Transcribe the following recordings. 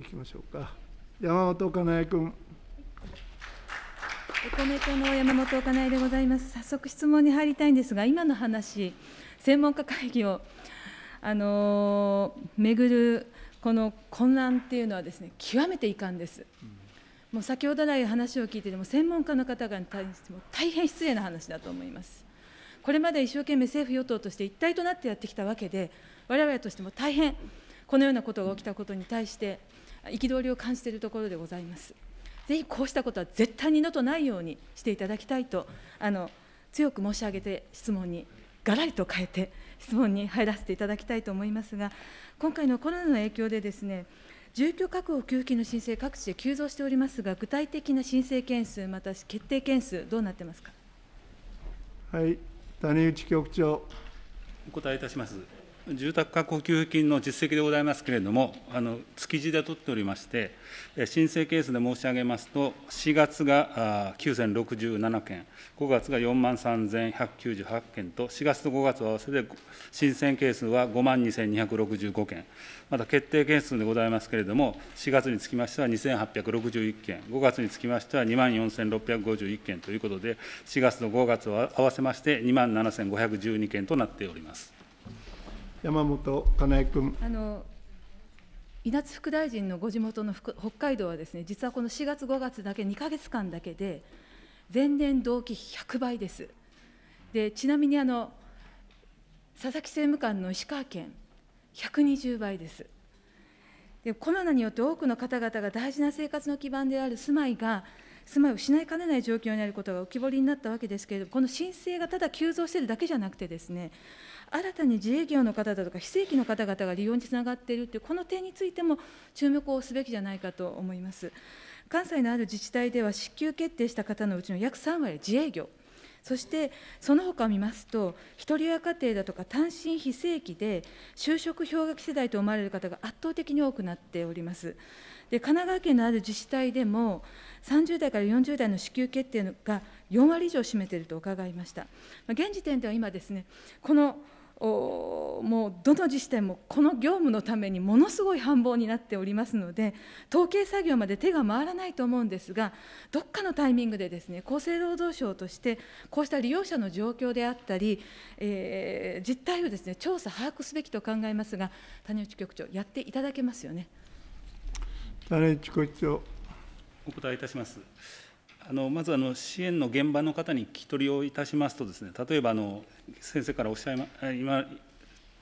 行きましょうか。山本かなえ君。お米粉の山本かなえでございます。早速質問に入りたいんですが、今の話、専門家会議を。あのー、巡るこの混乱っていうのはですね、極めて遺憾です。もう先ほど来話を聞いてでも専門家の方々に対しても大変失礼な話だと思います。これまで一生懸命政府与党として一体となってやってきたわけで、我々としても大変このようなことが起きたことに対して憤りを感じているところでございます。ぜひこうしたことは絶対に二度とないようにしていただきたいとあの強く申し上げて質問にがらりと変えて 質問に入らせていただきたいと思いますが今回のコロナの影響でですね住居確保給付金の申請各地で急増しておりますが具体的な申請件数また決定件数どうなってますか。はい、谷口局長。お答えいたします。住宅確保給付金の実績でございますけれども、あの築地で取っておりまして、申請ケースで申し上げますと、4月が9067件、5月が4万3198件と、4月と5月を合わせて申請件数は5万2265件、また決定件数でございますけれども、4月につきましては2861件、5月につきましては2万4651件ということで、4月と5月を合わせまして、2万7512件となっております。山本かなえ君。あの稲津副大臣のご地元の北海道はですね実はこの4月5月だけ2か月間だけで前年同期100倍ですでちなみにあの佐々木政務官の石川県120倍ですでコロナによって多くの方々が大事な生活の基盤である住まいが住まいを失いかねない状況にあることが浮き彫りになったわけですけれどもこの申請がただ急増しているだけじゃなくてですね新たに自営業の方だとか、非正規の方々が利用につながっているという、この点についても注目をすべきじゃないかと思います。関西のある自治体では、支給決定した方のうちの約3割自営業。そしてその他を見ますと、ひとり親家庭だとか単身非正規で、就職氷河期世代と思われる方が圧倒的に多くなっております。で神奈川県のある自治体でも、30代から40代の支給決定が4割以上占めていると伺いました。現時点では今ですね、このもうどの自治体もこの業務のためにものすごい繁忙になっておりますので統計作業まで手が回らないと思うんですがどっかのタイミングでですね厚生労働省としてこうした利用者の状況であったり、えー、実態をですね調査把握すべきと考えますが谷内局長やっていただけますよね。谷内局長お答えいたします。あのまずあの支援の現場の方に聞き取りをいたしますとです、ね、例えばあの先生からおっしゃい、ま、今、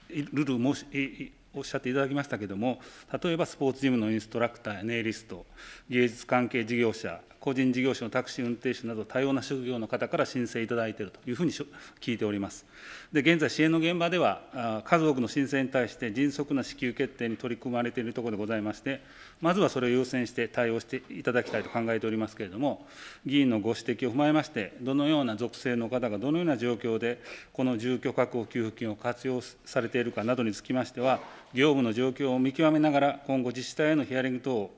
ルール申しおっしゃっていただきましたけれども、例えばスポーツジムのインストラクターやネイリスト、芸術関係事業者、個人事業主のタクシー運転手など、多様な職業の方から申請いただいているというふうに聞いております。で現在、支援の現場では、数多くの申請に対して迅速な支給決定に取り組まれているところでございまして、まずはそれを優先して対応していただきたいと考えておりますけれども、議員のご指摘を踏まえまして、どのような属性の方がどのような状況で、この住居確保給付金を活用されているかなどにつきましては、業務の状況を見極めながら、今後、自治体へのヒアリング等を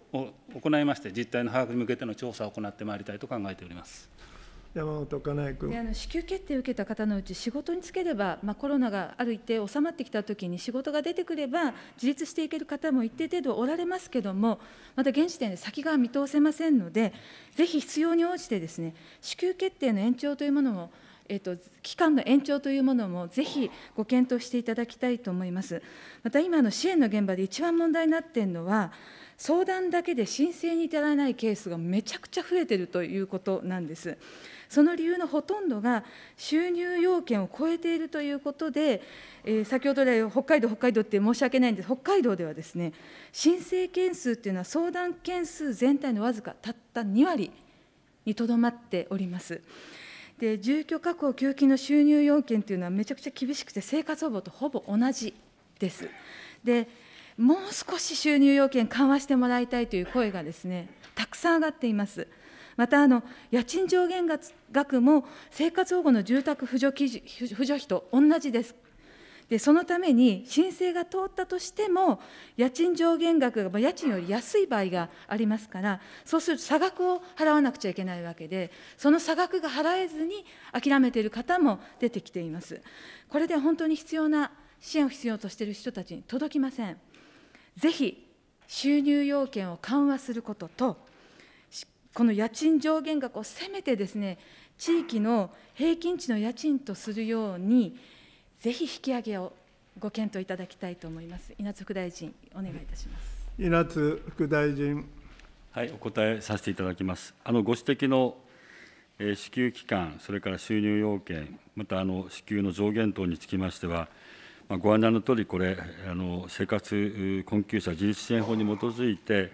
行いまして、実態の把握に向けての調査を行ってまいりたいと考えております。山本か恵君あの支給決定を受けた方のうち、仕事につければ、まあ、コロナがある一定収まってきたときに、仕事が出てくれば、自立していける方も一定程度おられますけれども、また現時点で先が見通せませんので、ぜひ必要に応じてです、ね、支給決定の延長というものもえっと、期間の延長というものもぜひご検討していただきたいと思います。また今の支援の現場で一番問題になっているのは、相談だけで申請に至らないケースがめちゃくちゃ増えているということなんです。その理由のほとんどが収入要件を超えているということで、えー、先ほど来、北海道、北海道って申し訳ないんです北海道ではですね、申請件数っていうのは相談件数全体のわずかたった2割にとどまっております。で住居確保給付金の収入要件というのはめちゃくちゃ厳しくて生活保護とほぼ同じです。でもう少し収入要件緩和してもらいたいという声がですねたくさん上がっています。またあの家賃上限額も生活保護の住宅扶助基準扶助費と同じです。でそのために申請が通ったとしても、家賃上限額が、まあ、家賃より安い場合がありますから、そうすると差額を払わなくちゃいけないわけで、その差額が払えずに諦めている方も出てきています。これで本当に必要な支援を必要としている人たちに届きません。ぜひ収入要件を緩和することと、この家賃上限額をせめてですね、地域の平均値の家賃とするように、ぜひ引き上げをご検討いただきたいと思います。稲津副大臣、お願いいたします。稲津副大臣。はい、お答えさせていただきます。あのご指摘の、えー、支給期間、それから収入要件、またあの支給の上限等につきましては、まあ、ご案内のとおり、これあの、生活困窮者自立支援法に基づいて、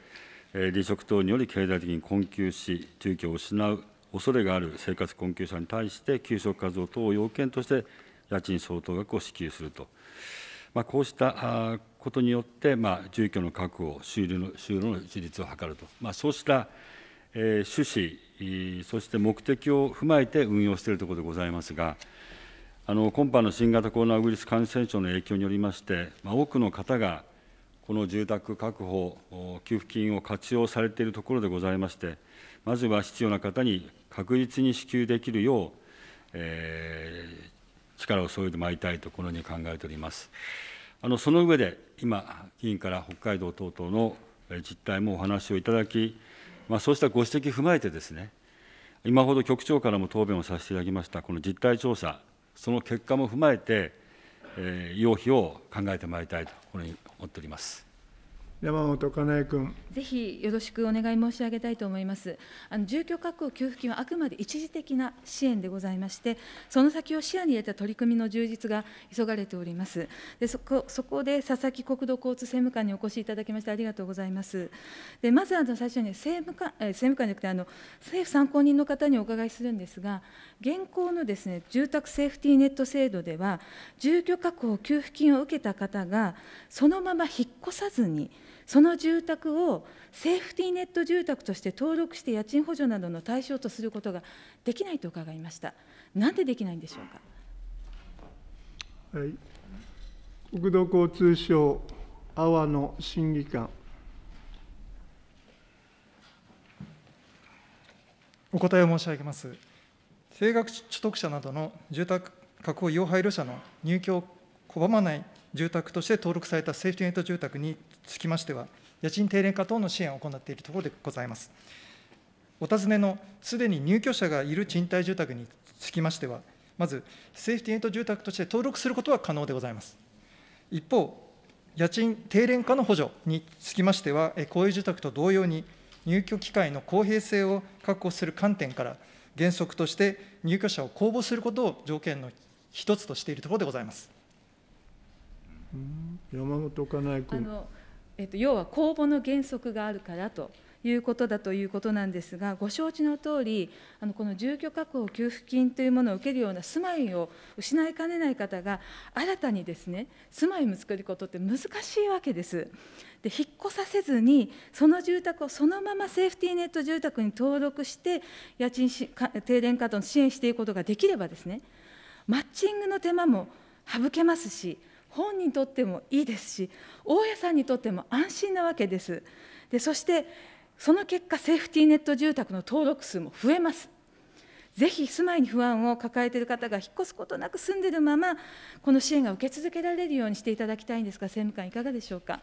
えー、離職等により経済的に困窮し、住居を失う恐れがある生活困窮者に対して、給食活動等を要件として、家賃相当額を支給すると、まあ、こうしたことによって、まあ、住居の確保、就労の収入の自立を図ると、まあ、そうした、えー、趣旨、そして目的を踏まえて運用しているところでございますが、あの今般の新型コロナウイルス感染症の影響によりまして、まあ、多くの方がこの住宅確保、給付金を活用されているところでございまして、まずは必要な方に確実に支給できるよう、えー、力を添えてまいりたいと、このように考えております。あのその上で、今、議員から北海道等々の実態もお話をいただき、まあ、そうしたご指摘踏まえてですね、今ほど局長からも答弁をさせていただきました、この実態調査、その結果も踏まえて、えー、要否を考えてまいりたいと、このように思っております。山本かなえ君。ぜひよろしくお願い申し上げたいと思います。あの住居確保給付金はあくまで一時的な支援でございまして、その先を視野に入れた取り組みの充実が急がれております。でそこそこで佐々木国土交通政務官にお越しいただきましてありがとうございます。でまずあの最初に政務官え政務官じゃなくてあの政府参考人の方にお伺いするんですが、現行のですね住宅セーフティーネット制度では住居確保給付金を受けた方がそのまま引っ越さずにその住宅をセーフティーネット住宅として登録して家賃補助などの対象とすることができないと伺いました。なんでできないんでしょうか。はい、国土交通省阿波野審議官。お答えを申し上げます。定額所得者などの住宅確保要配慮者の入居を拒まない住宅として登録されたセーフティネット住宅につきましては、家賃低廉化等の支援を行っているところでございます。お尋ねのすでに入居者がいる賃貸住宅につきましては、まず、セーフティエント住宅として登録することは可能でございます。一方、家賃低廉化の補助につきましては、公営住宅と同様に、入居機会の公平性を確保する観点から、原則として入居者を公募することを条件の一つとしているところでございます。山本かなえ君。えと、要は公募の原則があるからということだということなんですが、ご承知のとおり、あのこの住居確保給付金というものを受けるような住まいを失いかねない方が、新たにですね住まいを作ることって難しいわけです。で引っ越させずに、その住宅をそのままセーフティーネット住宅に登録して、家賃し電年化等の支援していくことができればですね、マッチングの手間も省けますし、本にとってもいいですし大家さんにとっても安心なわけですでそしてその結果セーフティーネット住宅の登録数も増えますぜひ住まいに不安を抱えている方が引っ越すことなく住んでいるままこの支援が受け続けられるようにしていただきたいんですが政務官いかがでしょうか、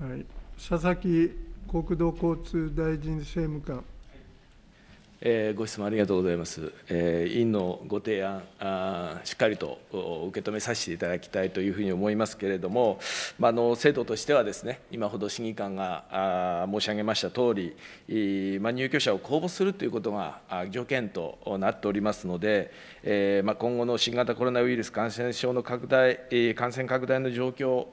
はい、佐々木国土交通大臣政務官えご質問ありがとうございます。え委員のご提案しっかりと受け止めさせていただきたいというふうに思いますけれども、まあ、の制度としてはですね、今ほど審議官が申し上げましたとおり、ま入居者を公募するということが条件となっておりますので、えま今後の新型コロナウイルス感染症の拡大、感染拡大の状況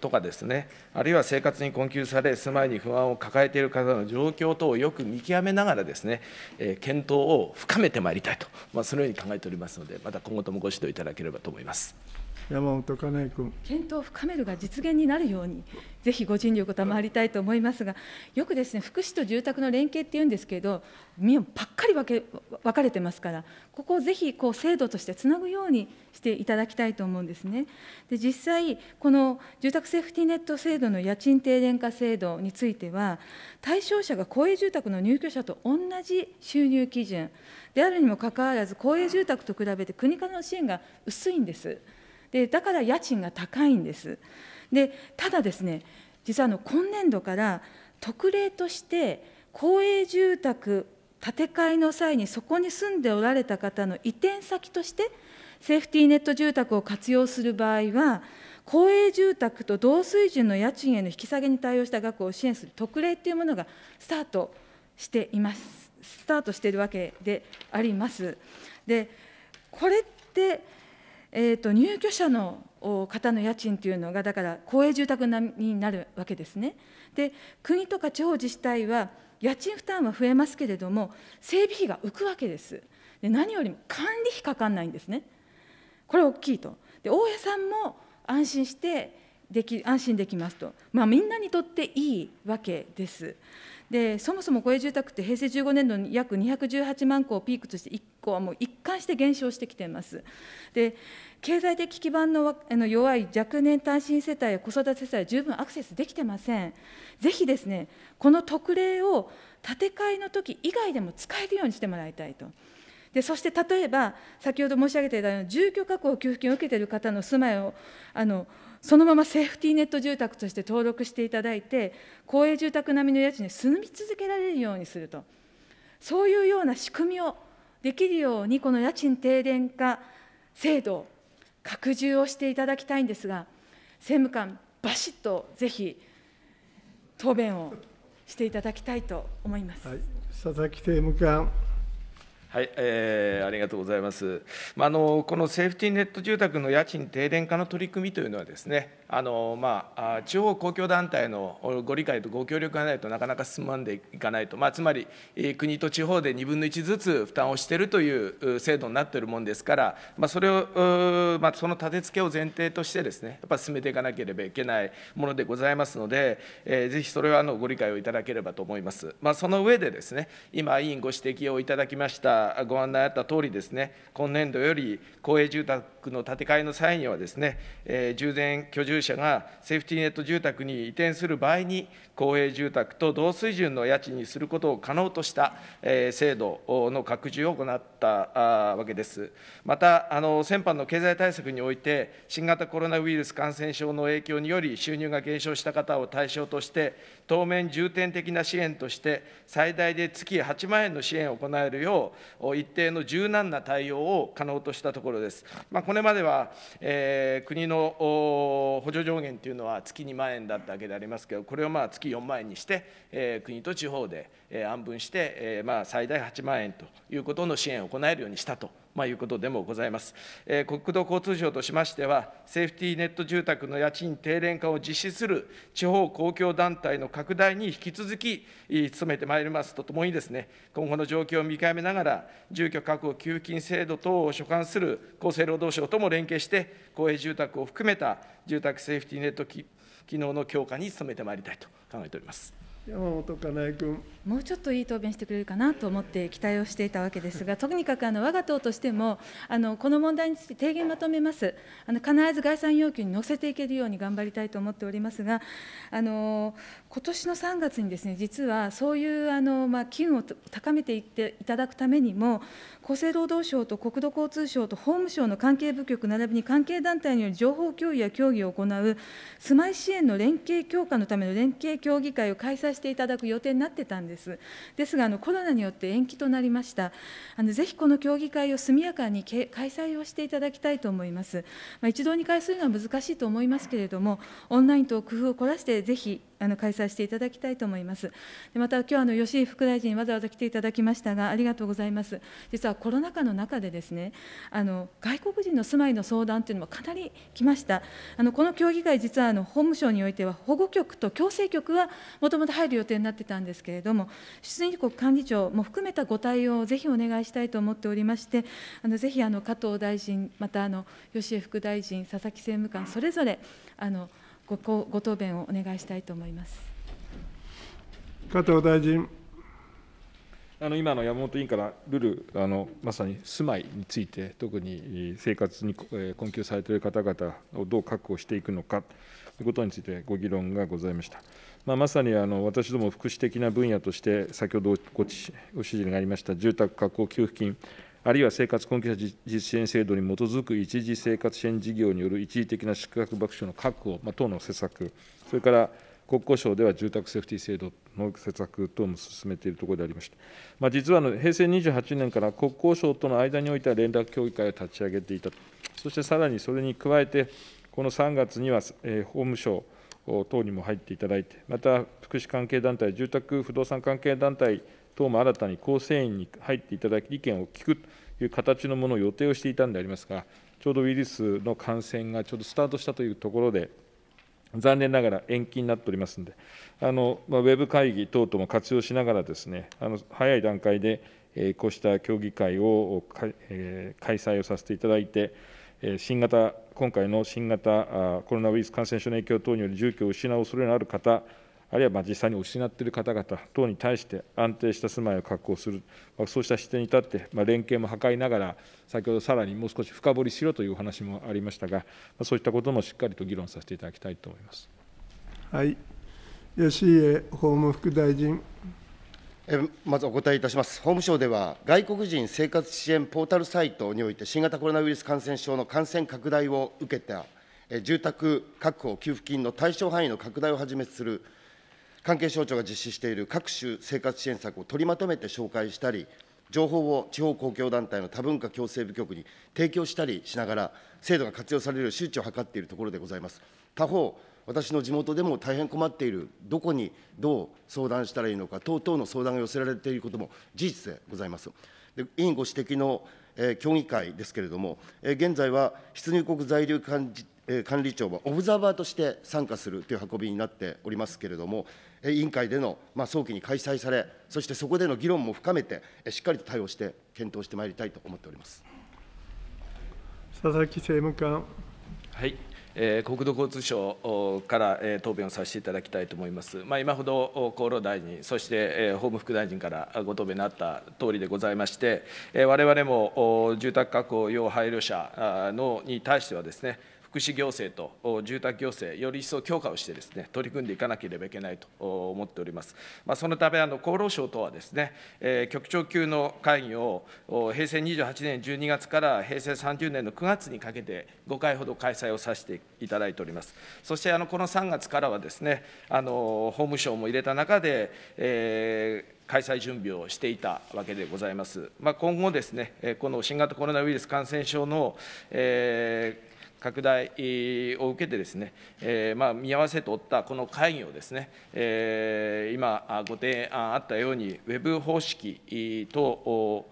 とかですね、あるいは生活に困窮され、住まいに不安を抱えている方の状況等をよく見極めながらですね、えー、検討を深めてまいりたいと、まあ、そのように考えておりますので、また今後ともご指導いただければと思います。山本かな君検討を深めるが実現になるように、ぜひご尽力を賜りたいと思いますが、よくですね福祉と住宅の連携っていうんですけれど、ばっかり分け分かれてますから、ここをぜひこう制度としてつなぐようにしていただきたいと思うんですね。で実際、この住宅セーフティネット制度の家賃低廉化制度については、対象者が公営住宅の入居者と同じ収入基準であるにもかかわらず、公営住宅と比べて国からの支援が薄いんです。でだから家賃が高いんです。でただですね、実はあの今年度から特例として公営住宅建て替えの際にそこに住んでおられた方の移転先としてセーフティーネット住宅を活用する場合は公営住宅と同水準の家賃への引き下げに対応した額を支援する特例というものがスタートしていますスタートしているわけであります。でこれってえーと、入居者の方の家賃というのが、だから公営住宅並みになるわけですね。で、国とか地方自治体は、家賃負担は増えますけれども、整備費が浮くわけです。で何よりも管理費かかんないんですね。これ大きいと。で大家さんも安心してでき安心できますと、まあ、みんなにとっていいわけです。でそもそも公営住宅って平成15年度に約218万戸をピークとして1戸はもう一貫して減少してきています。で経済的基盤のの弱い若年単身世帯や子育て世帯は十分アクセスできてません。ぜひですね、この特例を建て替えの時以外でも使えるようにしてもらいたいと。でそして例えば、先ほど申し上げていたように、住居確保給付金を受けている方の住まいをあのそのままセーフティーネット住宅として登録していただいて、公営住宅並みの家賃に住み続けられるようにすると、そういうような仕組みをできるように、この家賃低廉化制度を拡充をしていただきたいんですが、政務官、ばしっとぜひ答弁をしていただきたいと思います。はい、佐々木政務官はい、えー、ありがとうございます。まあ、あのこのセーフティーネット住宅の家賃低廉化の取り組みというのはですね、あのまあ地方公共団体のご理解とご協力がないとなかなか進まんでいかないと、まあ、つまり国と地方で2分の1ずつ負担をしているという制度になっているもんですから、まあ、それをまあその立て付けを前提としてですね、やっぱ進めていかなければいけないものでございますので、えー、ぜひそれはあのご理解をいただければと思います。まあ、その上でですね、今委員ご指摘をいただきました。ご案内あったとおりですね、今年度より公営住宅の建て替えの際にはですね、え従前居住者がセーフティーネット住宅に移転する場合に、公営住宅と同水準の家賃にすることを可能とした、え制度の拡充を行ったわけです。また、あの先般の経済対策において、新型コロナウイルス感染症の影響により収入が減少した方を対象として、当面重点的な支援として、最大で月8万円の支援を行えるよう、一定の柔軟な対応を可能としたところです。まあ、これまでは、えー、国の補助上限というのは月2万円だったわけでありますけど、これをまあ月4万円にして、えー、国と地方で、えー、安分して、えー、まあ最大8万円ということの支援を行えるようにしたとまあ、いうことでもございます、えー、国土交通省としましては、セーフティーネット住宅の家賃低廉化を実施する地方公共団体の拡大に引き続き努めてまいりますとともにですね、今後の状況を見極めながら、住居確保給付金制度等を所管する厚生労働省とも連携して、公営住宅を含めた住宅セーフティーネット機能の強化に努めてまいりたいと考えております。山本かなえ君もうちょっといい答弁してくれるかなと思って期待をしていたわけですが、とにかくあの我が党としてもあの、この問題について提言まとめます、あの必ず概算要求に載せていけるように頑張りたいと思っておりますが、あの今年の3月にです、ね、実はそういうあの、まあ、機運を高めていっていただくためにも、厚生労働省と国土交通省と法務省の関係部局並びに関係団体による情報共有や協議を行う、住まい支援の連携強化のための連携協議会を開催していただく予定になってたんです。ですが、あのコロナによって延期となりました。あのぜひこの協議会を速やかに開催をしていただきたいと思います。まあ、一堂に会するのは難しいと思いますけれども、オンラインと工夫を凝らして、ぜひあの開催していただきたいと思います。でまた今日あの吉井副大臣わざわざ来ていただきましたがありがとうございます。実はコロナ禍の中でですねあの外国人の住まいの相談というのもかなり来ました。あのこの協議会実はあの法務省においては保護局と矯正局はもともと入る予定になってたんですけれども出入国管理庁も含めたご対応をぜひお願いしたいと思っておりましてあのぜひあの加藤大臣またあの吉江副大臣佐々木政務官それぞれあのごご答弁をお願いしたいと思います。加藤大臣。あの今の山本委員からルルあの、まさに住まいについて、特に生活に困窮されている方々をどう確保していくのかということについて、ご議論がございました。まあ、まさにあの私ども、福祉的な分野として、先ほどごご指示がありました住宅確保給付金。あるいは生活困窮者実支制度に基づく一時生活支援事業による一時的な宿泊爆笑の確保、まあ、等の施策、それから国交省では住宅セーフティー制度の施策等も進めているところでありまして、まあ、実はあの平成28年から国交省との間においては連絡協議会を立ち上げていたと、そしてさらにそれに加えて、この3月には、えー、法務省等にも入っていただいて、また福祉関係団体、住宅不動産関係団体うも新たに構成員に入っていただき、意見を聞くという形のものを予定をしていたんでありますが、ちょうどウイルスの感染がちょうどスタートしたというところで、残念ながら延期になっておりますので、あのまあ、ウェブ会議等々も活用しながらです、ね、あの早い段階で、えー、こうした協議会を、えー、開催をさせていただいて、えー、新型今回の新型コロナウイルス感染症の影響等により住居を失う恐れのある方、あるいはま実際に失っている方々等に対して安定した住まいを確保する、まあ、そうした視点に立って、まあ、連携も図りながら、先ほどさらにもう少し深掘りしろというお話もありましたが、まあ、そういったこともしっかりと議論させていただきたいと思います。はい、吉家法務副大臣。まずお答えいたします。法務省では、外国人生活支援ポータルサイトにおいて、新型コロナウイルス感染症の感染拡大を受けた、住宅確保給付金の対象範囲の拡大をはじめとする関係省庁が実施している各種生活支援策を取りまとめて紹介したり、情報を地方公共団体の多文化共生部局に提供したりしながら、制度が活用される周知を図っているところでございます。他方、私の地元でも大変困っている、どこにどう相談したらいいのか等々の相談が寄せられていることも事実でございます。で委員ご指摘の、えー、協議会ですけれども、えー、現在は出入国在留管理,、えー、管理庁はオブザーバーとして参加するという運びになっておりますけれども、委員会でのま早期に開催され、そしてそこでの議論も深めて、しっかりと対応して検討してまいりたいと思っております佐々木政務官。はいえ国土交通省から、え答弁をさせていただきたいと思います。まあ、今ほど厚労大臣、そして、え法務副大臣からご答弁のあったとおりでございまして、われわれも住宅確保要配慮者のに対してはですね、福祉行政と住宅行政、より一層強化をしてですね、取り組んでいかなければいけないと思っております。まあ、そのため、厚労省とはですね、局長級の会議を平成28年12月から平成30年の9月にかけて5回ほど開催をさせていただいております。そしてあのこの3月からはですね、あの法務省も入れた中で、えー開催準備をしていたわけでございます。まあ、今後ですね、この新型コロナウイルス感染症の、えー拡大を受けてですね、えー、まあ、見合わせとおったこの会議をですね、えー、今ご提案あったようにウェブ方式等を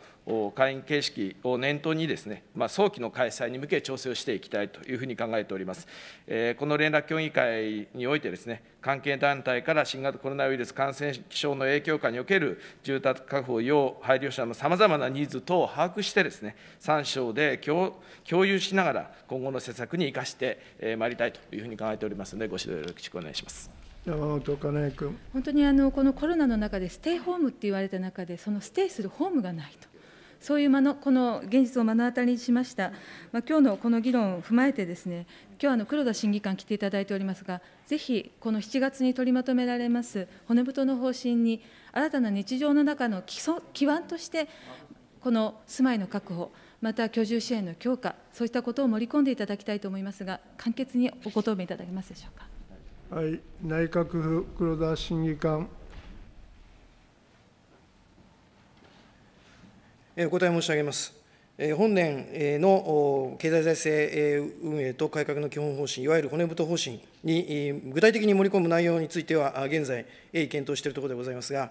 会員形式を念頭にですね、まあ、早期の開催に向け調整をしていきたいというふうに考えております。えー、この連絡協議会においてですね、関係団体から新型コロナウイルス感染症の影響下における住宅確保要配慮者のさまざまなニーズ等を把握してですね、参照で共有しながら今後の施策に生かしてまいりたいというふうに考えておりますので、ご指導よろしくお願いします。山本金井君本当にあのこのコロナの中でステイホームって言われた中で、そのステイするホームがないと。そういうのこの現実を目の当たりにしました、まあ今日のこの議論を踏まえてですね、今日あの黒田審議官来ていただいておりますが、ぜひこの7月に取りまとめられます骨太の方針に、新たな日常の中の基礎基盤として、この住まいの確保、また居住支援の強化、そうしたことを盛り込んでいただきたいと思いますが、簡潔にお答弁いただけますでしょうか。はい、内閣府黒田審議官。お答え申し上げます。本年の経済財政運営と改革の基本方針、いわゆる骨太方針に具体的に盛り込む内容については、現在、鋭意検討しているところでございますが、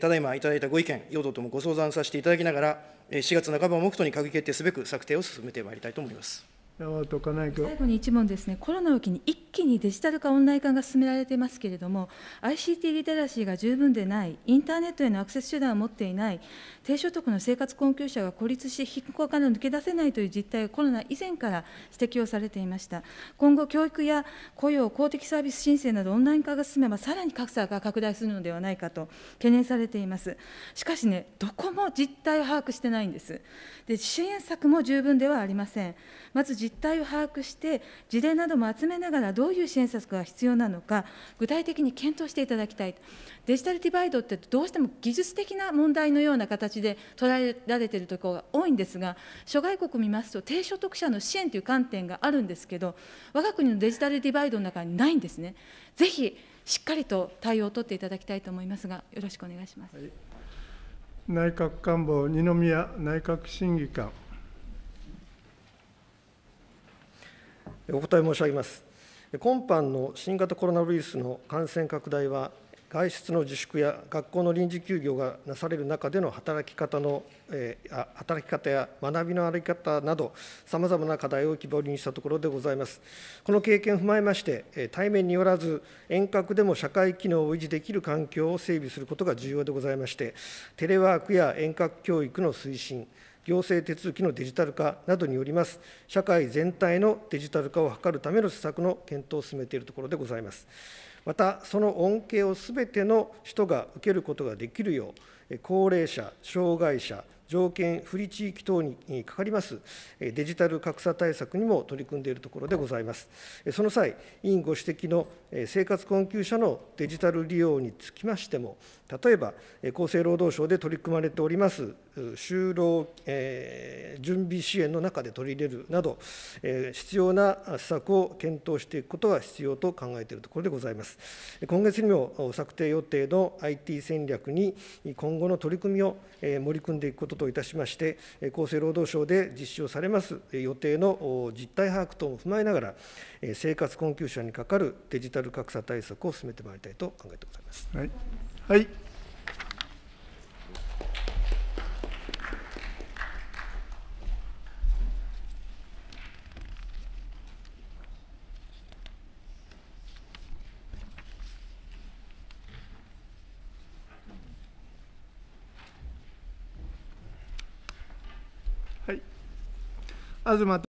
ただいまいただいたご意見、与党ともご相談させていただきながら、4月半ばを目途に閣議決定すべく策定を進めてまいりたいと思います。山本金井最後に1問ですね、コロナを機に一気にデジタル化、オンライン化が進められていますけれども、ICT リテラシーが十分でない、インターネットへのアクセス手段を持っていない、低所得の生活困窮者が孤立し、貧困から抜け出せないという実態がコロナ以前から指摘をされていました。今後、教育や雇用、公的サービス申請など、オンライン化が進めば、さらに格差が拡大するのではないかと懸念されています。しかしね、どこも実態を把握してないんです。で支援策も十分ではありません。まず実実態を把握して、事例なども集めながら、どういう支援策が必要なのか、具体的に検討していただきたい、デジタルディバイドって、どうしても技術的な問題のような形で捉えられているところが多いんですが、諸外国見ますと、低所得者の支援という観点があるんですけど、我が国のデジタルディバイドの中にないんですね。ぜひしっかりと対応を取っていただきたいと思いますが、よろしくお願いします。はい内閣官房二宮内閣審議官。お答え申し上げます。今般の新型コロナウイルスの感染拡大は、外出の自粛や学校の臨時休業がなされる中での働き方の、えー、働き方や学びの在り方など、さまざまな課題を浮き彫りにしたところでございます。この経験を踏まえまして、対面によらず、遠隔でも社会機能を維持できる環境を整備することが重要でございまして、テレワークや遠隔教育の推進、行政手続きのデジタル化などによります、社会全体のデジタル化を図るための施策の検討を進めているところでございます。また、その恩恵をすべての人が受けることができるよう、高齢者、障害者、条件不利地域等にかかりますデジタル格差対策にも取り組んでいるところでございます。その際、委員ご指摘の生活困窮者のデジタル利用につきましても、例えば厚生労働省で取り組まれております就労、えー、準備支援の中で取り入れるなど、えー、必要な施策を検討していくことが必要と考えているところでございます。今月にも策定予定の IT 戦略に今後の取り組みを盛り組んでいくことといたしまして、厚生労働省で実施をされます予定の実態把握等も踏まえながら、生活困窮者にかかるデジタル格差対策を進めてまいりたいと考えてございます。はい、はい東と